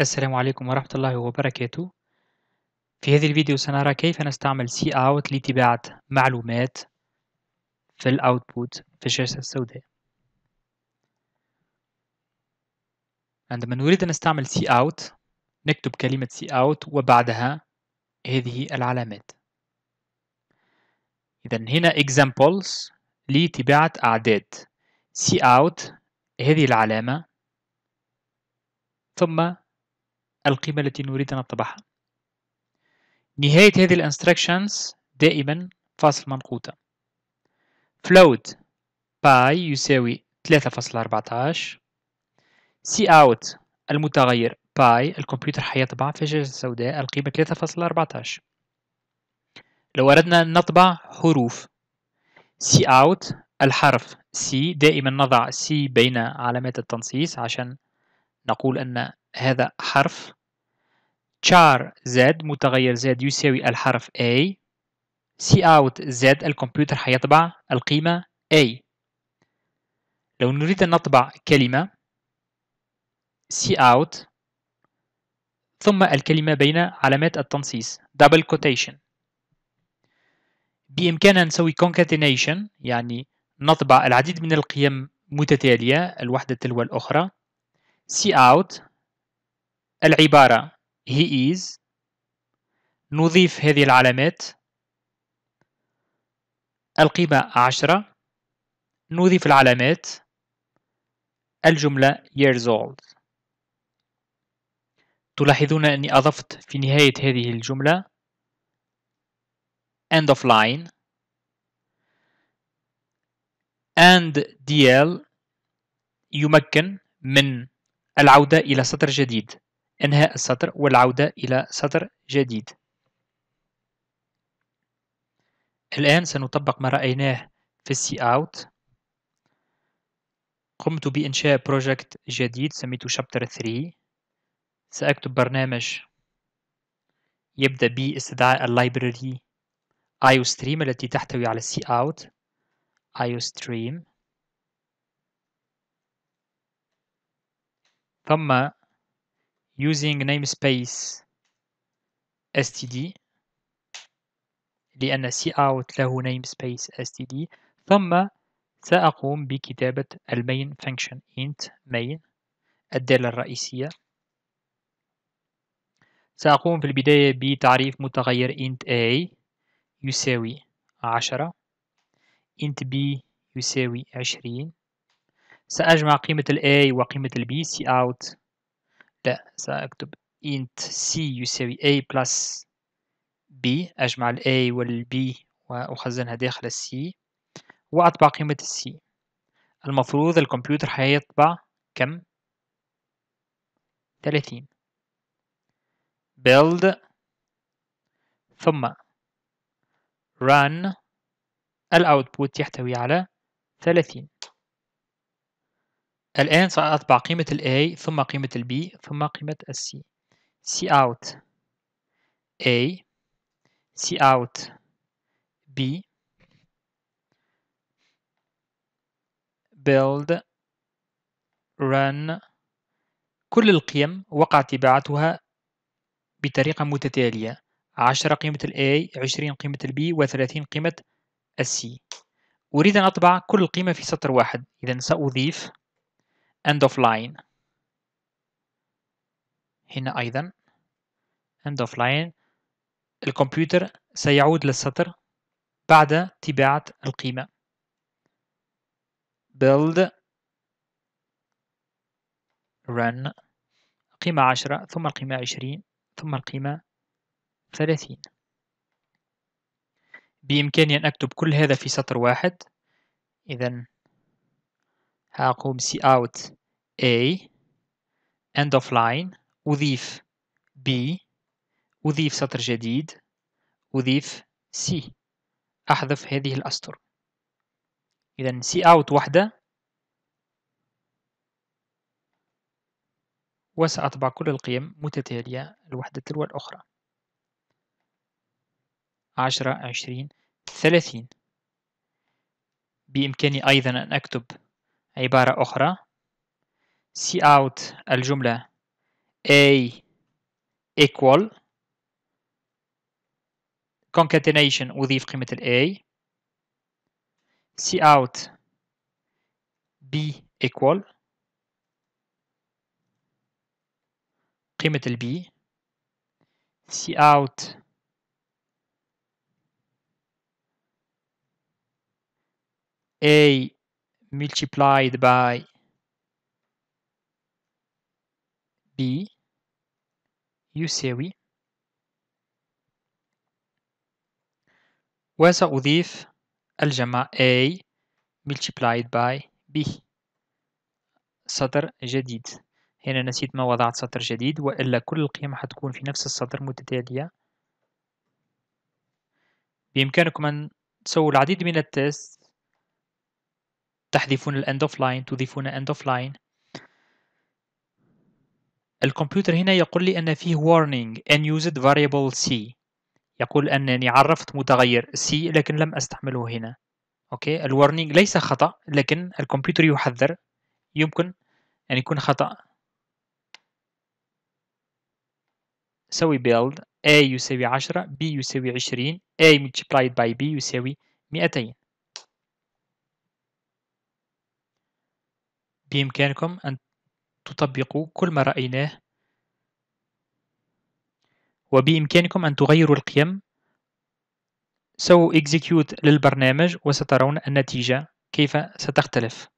السلام عليكم ورحمة الله وبركاته في هذا الفيديو سنرى كيف نستعمل سي اوت معلومات في الاوتبوت في الشاشة السوداء عندما نريد أن نستعمل سي اوت نكتب كلمة سي اوت وبعدها هذه العلامات إذا هنا examples لتباعة أعداد سي اوت هذه العلامة ثم القيمة التي نريد أن نطبعها نهاية هذه الانستركشنز دائما فاصل منقوطة float باي يساوي 3.14 سي اوت المتغير باي الكمبيوتر حيطبع في الشاشة السوداء القيمة 3.14 لو أردنا أن نطبع حروف سي اوت الحرف سي دائما نضع سي بين علامات التنصيص عشان نقول أن هذا حرف char z متغير z يساوي الحرف A c out z الكمبيوتر حيطبع القيمة A لو نريد أن نطبع كلمة c out ثم الكلمة بين علامات التنصيص double quotation بإمكاننا نسوي concatenation يعني نطبع العديد من القيم متتالية الواحدة تلو الأخرى c out العبارة he is نضيف هذه العلامات القيمة عشرة نضيف العلامات الجملة years old تلاحظون أني أضفت في نهاية هذه الجملة end of line and dl يمكن من العودة إلى سطر جديد إنهاء السطر والعودة إلى سطر جديد الآن سنطبق ما رأيناه في السي أوت قمت بإنشاء بروجكت جديد سميته شابتر 3 سأكتب برنامج يبدأ باستدعاء اللايبراري IOStream التي تحتوي على السي أوت IOStream ثم using namespace std لأن cout له namespace std ثم سأقوم بكتابة المين function int main الدالة الرئيسية سأقوم في البداية بتعريف متغير int a يساوي عشرة int b يساوي عشرين سأجمع قيمة ال a وقيمة ال b cout لا سأكتب int c يساوي a plus b أجمع ال a وال b وأخزنها داخل ال c وأطبع قيمة ال c المفروض الكمبيوتر هيطبع كم؟ 30 build ثم run الأوتبوت يحتوي على 30 الآن سأطبع قيمة الـ A ثم قيمة الـ B ثم قيمة الـ C C out A C out B build run كل القيم وقع تباعتها بطريقة متتالية عشرة قيمة الـ A عشرين قيمة الـ B وثلاثين قيمة الـ C أريد أن أطبع كل قيمة في سطر واحد إذا سأضيف end of line هنا أيضا end of line الكمبيوتر سيعود للسطر بعد تباعة القيمة build run قيمة عشرة ثم القيمة عشرين ثم القيمة ثلاثين بإمكاني أن أكتب كل هذا في سطر واحد إذا هأقوم سي أوت A end of line أضيف B أضيف سطر جديد أضيف C أحذف هذه الأسطر إذا سي أوت وحدة وسأطبع كل القيم متتالية الوحدة تلو الأخرى عشرة عشرين ثلاثين بإمكاني أيضا أن أكتب عبارة أخرى سياوت الجملة A equal concatenation with قيمة ال A Cout B equal قيمة ال B Cout A multiplied by B يساوي وسأضيف الجمع A multiplied by B سطر جديد هنا نسيت ما وضعت سطر جديد وإلا كل القيم حتكون في نفس السطر متتالية بإمكانكم أن تسووا العديد من التست تحذفون الأند أوف لاين تضيفون أند أوف لاين الكمبيوتر هنا يقول لي أن فيه warning unused variable c يقول أنني عرفت متغير c لكن لم أستعمله هنا أوكي الwarning ليس خطأ لكن الكمبيوتر يحذر يمكن أن يكون خطأ سوي build a يساوي 10 b يساوي 20 a multiplied by b يساوي 200 بإمكانكم أن تطبق كل ما رأيناه وبإمكانكم أن تغيروا القيم سووا execute للبرنامج وسترون النتيجة كيف ستختلف